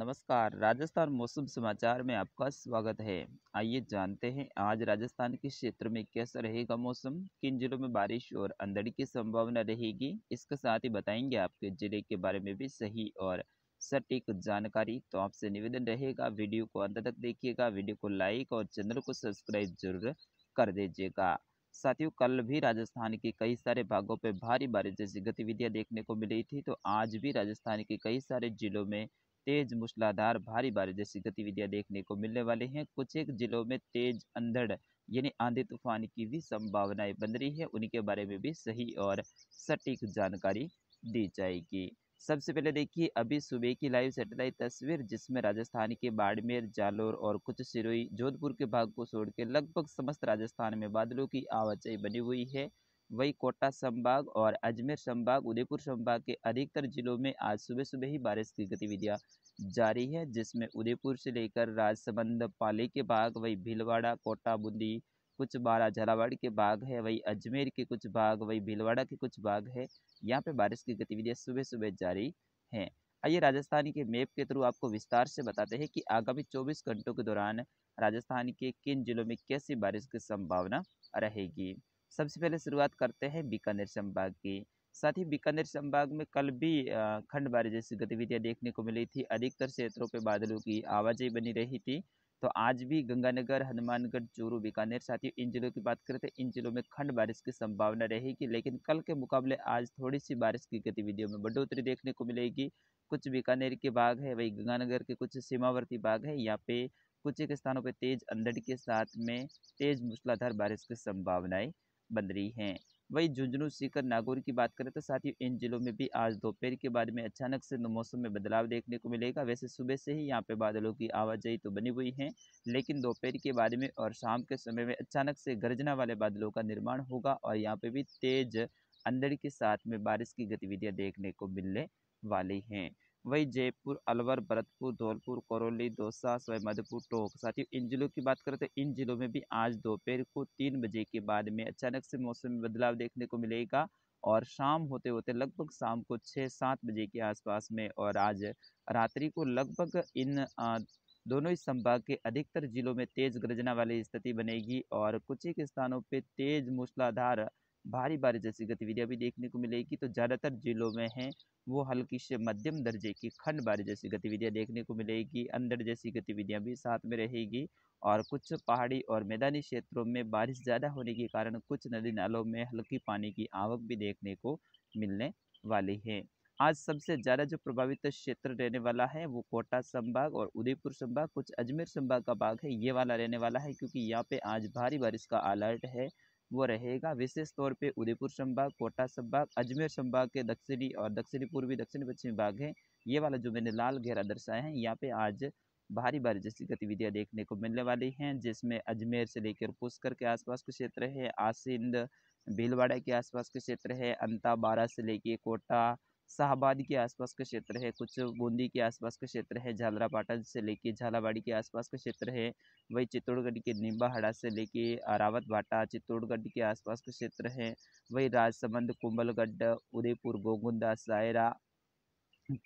नमस्कार राजस्थान मौसम समाचार में आपका स्वागत है आइए जानते हैं आज राजस्थान के क्षेत्र में कैसा रहेगा मौसम किन जिलों में बारिश और अंधड़ी की संभावना रहेगी इसके साथ ही बताएंगे आपके जिले के बारे में भी सही और सटीक जानकारी तो आपसे निवेदन रहेगा वीडियो को अंत तक देखिएगा वीडियो को लाइक और चैनल को सब्सक्राइब जरूर कर दीजिएगा साथियों कल भी राजस्थान के कई सारे भागों पर भारी बारिश जैसी गतिविधियां देखने को मिली थी तो आज भी राजस्थान के कई सारे जिलों में तेज मूसलाधार भारी बारिश जैसी गतिविधियां देखने को मिलने वाली हैं कुछ एक जिलों में तेज अंधड़ यानी आंधी तूफान की भी संभावनाएं बन रही है उनके बारे में भी सही और सटीक जानकारी दी जाएगी सबसे पहले देखिए अभी सुबह की लाइव सैटेलाइट तस्वीर जिसमें राजस्थान के बाड़मेर जालोर और कुछ सिरोई जोधपुर के भाग को छोड़ के लगभग समस्त राजस्थान में बादलों की आवाजाही बनी हुई है वही कोटा संभाग और अजमेर संभाग उदयपुर संभाग के अधिकतर जिलों में आज सुबह सुबह ही बारिश की गतिविधियां जारी है जिसमें उदयपुर से लेकर राजसमंद पाली के बाग वही भीलवाड़ा कोटा बूंदी कुछ बारह झालावाड़ के बाग है वही अजमेर के कुछ बाग वही भीलवाड़ा के कुछ बाग है यहाँ पे बारिश की गतिविधियाँ सुबह सुबह जारी हैं आइए राजस्थान के मैप के थ्रू आपको विस्तार से बताते हैं कि आगामी 24 घंटों के दौरान राजस्थान के किन जिलों में कैसी बारिश की संभावना रहेगी सबसे पहले शुरुआत करते हैं बीकानेर संभाग की साथ ही बीकानेर संभाग में कल भी खंड बारिश जैसी गतिविधियाँ देखने को मिली थी अधिकतर क्षेत्रों पर बादलों की आवाजाही बनी रही थी तो आज भी गंगानगर हनुमानगढ़ चूरू बीकानेर साथ ही इन जिलों की बात करें तो इन जिलों में खंड बारिश की संभावना रहेगी लेकिन कल के मुकाबले आज थोड़ी सी बारिश की गतिविधियों में बढ़ोतरी देखने को मिलेगी कुछ बीकानेर के भाग है वही गंगानगर के कुछ सीमावर्ती भाग है यहाँ पे कुछ एक स्थानों पर तेज अंधड़ के साथ में तेज मूसलाधार बारिश की संभावनाएं बन रही हैं वही झुंझुनू सीकर नागौर की बात करें तो साथ ही इन जिलों में भी आज दोपहर के बाद में अचानक से मौसम में बदलाव देखने को मिलेगा वैसे सुबह से ही यहाँ पे बादलों की आवाजाही तो बनी हुई है लेकिन दोपहर के बाद में और शाम के समय में अचानक से गरजना वाले बादलों का निर्माण होगा और यहाँ पे भी तेज अंधड़ के साथ में बारिश की गतिविधियाँ देखने को मिलने वाली हैं वही जयपुर अलवर भरतपुर धौलपुर करौली दौसा सवाई माधोपुर टोंक ही इन जिलों की बात करें तो इन जिलों में भी आज दोपहर को तीन बजे के बाद में अचानक से मौसम में बदलाव देखने को मिलेगा और शाम होते होते लगभग शाम को छः सात बजे के आसपास में और आज रात्रि को लगभग इन दोनों ही संभाग के अधिकतर जिलों में तेज गर्जना वाली स्थिति बनेगी और कुछ एक स्थानों पर तेज मूसलाधार भारी बारिश जैसी गतिविधियाँ भी देखने को मिलेगी तो ज़्यादातर जिलों में हैं वो हल्की से मध्यम दर्जे की खंड बारिश जैसी गतिविधियाँ देखने को मिलेगी अंदर जैसी गतिविधियाँ भी साथ में रहेगी और कुछ पहाड़ी और मैदानी क्षेत्रों में बारिश ज़्यादा होने के कारण कुछ नदी नालों में हल्की पानी की आवक भी देखने को मिलने वाली है आज सबसे ज़्यादा जो प्रभावित क्षेत्र रहने वाला है वो कोटा संभाग और उदयपुर संभाग कुछ अजमेर संभाग का भाग है ये वाला रहने वाला है क्योंकि यहाँ पे आज भारी बारिश का अलर्ट है वो रहेगा विशेष तौर पे उदयपुर संभाग कोटा संभाग अजमेर संभाग के दक्षिणी और दक्षिणी पूर्वी दक्षिणी पश्चिमी भाग है ये वाला जो मैंने लाल घेरा दर्शाया है यहाँ पे आज भारी बारिश जैसी गतिविधियाँ देखने को मिलने वाली हैं जिसमें अजमेर से लेकर पुष्कर के आसपास के क्षेत्र है आसिंद भीलवाड़ा के आसपास के क्षेत्र है अंता बारा से लेकर कोटा शाहबाद के आसपास का क्षेत्र है कुछ बूंदी के आसपास का क्षेत्र है झालरापाटा से लेके झालावाड़ी के आसपास का क्षेत्र है वही चित्तौड़गढ़ के निम्बाहड़ा से लेके अरावत भाटा चित्तौड़गढ़ के आसपास का क्षेत्र है वही राजसमंद कुंबलगढ़ उदयपुर गोगुंदा सायरा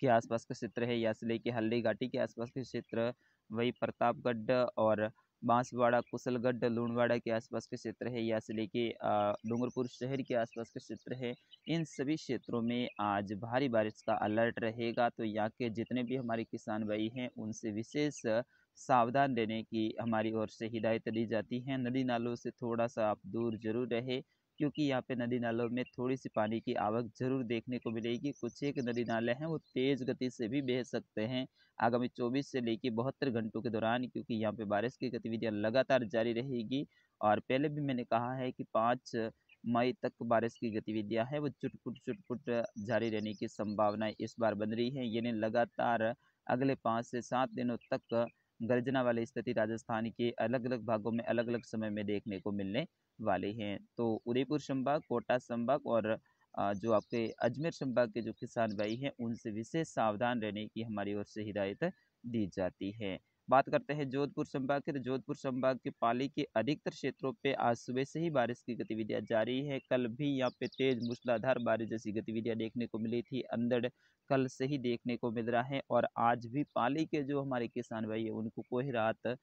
के आसपास का क्षेत्र है या से लेके हल्दी घाटी के आसपास के क्षेत्र वही प्रतापगढ़ और बांसवाड़ा कुशलगढ़ लूणवाड़ा के आसपास के क्षेत्र है या से लेके डूंगरपुर शहर के आसपास के क्षेत्र है इन सभी क्षेत्रों में आज भारी बारिश का अलर्ट रहेगा तो यहाँ के जितने भी हमारे किसान भाई हैं उनसे विशेष सावधान रहने की हमारी ओर से हिदायत दी जाती है नदी नालों से थोड़ा सा आप दूर जरूर रहे क्योंकि यहाँ पे नदी नालों में थोड़ी सी पानी की आवक जरूर देखने को मिलेगी कुछ एक नदी नाले हैं वो तेज़ गति से भी बह सकते हैं आगामी चौबीस से लेकर बहत्तर घंटों के दौरान क्योंकि यहाँ पे बारिश की गतिविधियाँ लगातार जारी रहेगी और पहले भी मैंने कहा है कि पाँच मई तक बारिश की गतिविधियाँ हैं वो चुटपुट चुटपुट जारी रहने की संभावनाएं इस बार बन रही है यानी लगातार अगले पाँच से सात दिनों तक गर्जना वाली स्थिति राजस्थान के अलग अलग भागों में अलग अलग समय में देखने को मिलने वाले हैं तो उदयपुर संभाग कोटा संभाग और जो आपके अजमेर संभाग के जो किसान भाई हैं उनसे विशेष सावधान रहने की हमारी ओर से हिदायत दी जाती है बात करते हैं जोधपुर संभाग की तो जोधपुर संभाग के पाली के अधिकतर क्षेत्रों पे आज सुबह से ही बारिश की गतिविधियां जारी है कल भी यहाँ पे तेज मूसलाधार बारिश जैसी गतिविधियां देखने को मिली थी अंदर कल से ही देखने को मिल रहा है और आज भी पाली के जो हमारे किसान भाई है उनको कोई राहत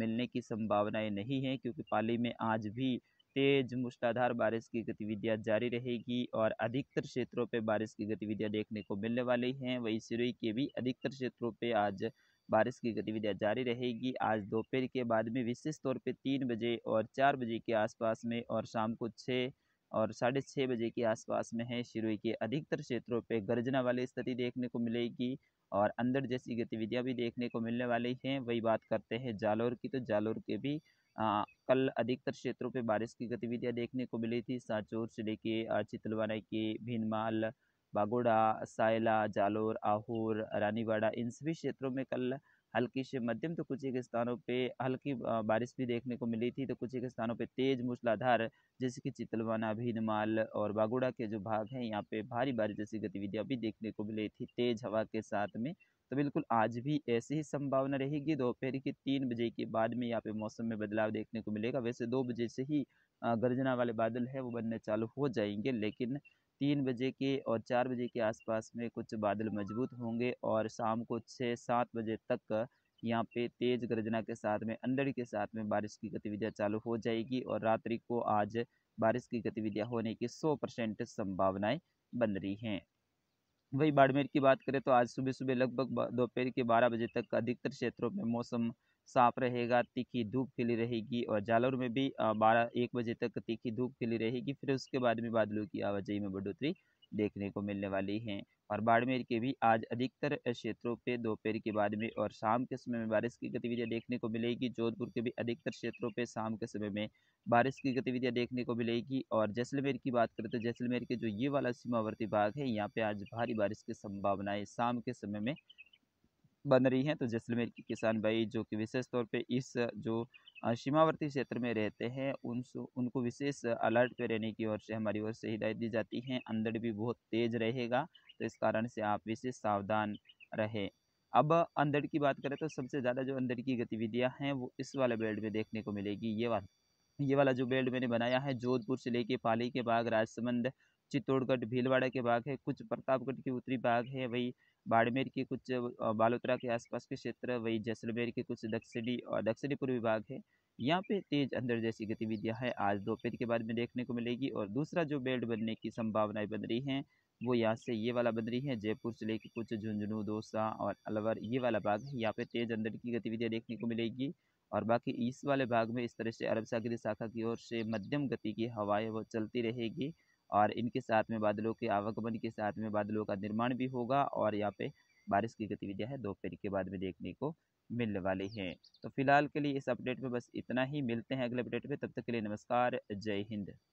मिलने की संभावनाएं नहीं है क्योंकि पाली में आज भी तेज मूसलाधार बारिश की गतिविधियां जारी रहेगी और अधिकतर क्षेत्रों पे बारिश की गतिविधियां देखने को मिलने वाली हैं वहीं सिरोही के भी अधिकतर क्षेत्रों पे आज बारिश की गतिविधियाँ जारी रहेगी आज दोपहर के बाद में विशेष तौर पर तीन बजे और चार बजे के आसपास में और शाम को छः और साढ़े छः बजे के आसपास में है शिरोई के अधिकतर क्षेत्रों पर गर्जना वाली स्थिति देखने को मिलेगी और अंदर जैसी गतिविधियाँ भी देखने को मिलने वाली हैं वही बात करते हैं जालौर की तो जालौर के भी आ, कल अधिकतर क्षेत्रों पर बारिश की गतिविधियां देखने को मिली थी साचौर से लेके चितलवाना के भीनमाल बागोड़ा सायला जालोर आहूर रानीवाड़ा इन सभी क्षेत्रों में कल हल्की से मध्यम तो कुछ एक स्थानों पे हल्की बारिश भी देखने को मिली थी तो कुछ एक स्थानों पे तेज मूसलाधार जैसे कि चितलवाना भीनमाल और बागोड़ा के जो भाग हैं यहाँ पे भारी बारिश जैसी गतिविधियाँ भी देखने को मिली थी तेज हवा के साथ में तो बिल्कुल आज भी ऐसी ही संभावना रहेगी दोपहर के तीन बजे के बाद में यहाँ पे मौसम में बदलाव देखने को मिलेगा वैसे दो बजे से ही गर्जना वाले बादल है वो बनने चालू हो जाएंगे लेकिन तीन बजे के और चार बजे के आसपास में कुछ बादल मजबूत होंगे और शाम को छः सात बजे तक यहाँ पे तेज़ गर्जना के साथ में अंधड़ के साथ में बारिश की गतिविधियाँ चालू हो जाएगी और रात्रि को आज बारिश की गतिविधियाँ होने की सौ परसेंट संभावनाएँ बन रही हैं वही बाड़मेर की बात करें तो आज सुबह सुबह लगभग दोपहर के बारह बजे तक अधिकतर क्षेत्रों में मौसम साफ रहेगा तीखी धूप खिली रहेगी और जालौर में भी बारह एक बजे तक तीखी धूप खिली रहेगी फिर उसके बाद में बादलों की आवाजाही में बढ़ोतरी देखने को मिलने वाली है और बाड़मेर के भी आज अधिकतर क्षेत्रों पे दोपहर के बाद में और शाम के समय में बारिश की गतिविधियां देखने को मिलेगी जोधपुर के भी अधिकतर क्षेत्रों पे शाम के समय में बारिश की गतिविधियां देखने को मिलेगी और जैसलमेर की बात करें तो जैसलमेर के जो ये वाला सीमावर्ती भाग है यहाँ पे आज भारी बारिश की संभावनाएं शाम के समय में बन रही हैं तो जैसलमेर के किसान भाई जो कि विशेष तौर पे इस जो सीमावर्ती क्षेत्र में रहते हैं उन उनको विशेष अलर्ट पे रहने की ओर से हमारी ओर से हिदायत दी जाती है अंदर भी बहुत तेज़ रहेगा तो इस कारण से आप विशेष सावधान रहें अब अंदर की बात करें तो सबसे ज़्यादा जो अंदर की गतिविधियाँ हैं वो इस वाले बेल्ट में देखने को मिलेगी ये वाला ये वाला जो बेल्ट मैंने बनाया है जोधपुर से लेके पाली के बाग राजसमंद चित्तौड़गढ़ भीलवाड़ा के बाग है कुछ प्रतापगढ़ के उत्तरी बाग है वही बाड़मेर के कुछ बालोतरा के आसपास के क्षेत्र वही जैसलमेर के कुछ दक्षिणी और दक्षिणी पूर्वी भाग है यहाँ पे तेज अंदर जैसी गतिविधियाँ हैं आज दोपहर के बाद में देखने को मिलेगी और दूसरा जो बेल्ट बनने की संभावनाएं बन रही हैं वो यहाँ से ये वाला बन रही है जयपुर से लेकर कुछ झुंझुनू दौसा और अलवर ये वाला भाग है यहाँ पे तेज अंदर की गतिविधियाँ देखने को मिलेगी और बाकी इस वाले भाग में इस तरह से अरब सागरी शाखा की ओर से मध्यम गति की हवाएं वो चलती रहेगी और इनके साथ में बादलों के आवागमन के साथ में बादलों का निर्माण भी होगा और यहाँ पे बारिश की गतिविधियाँ है दोपहर के बाद में देखने को मिलने वाली हैं तो फिलहाल के लिए इस अपडेट में बस इतना ही मिलते हैं अगले अपडेट में तब तक के लिए नमस्कार जय हिंद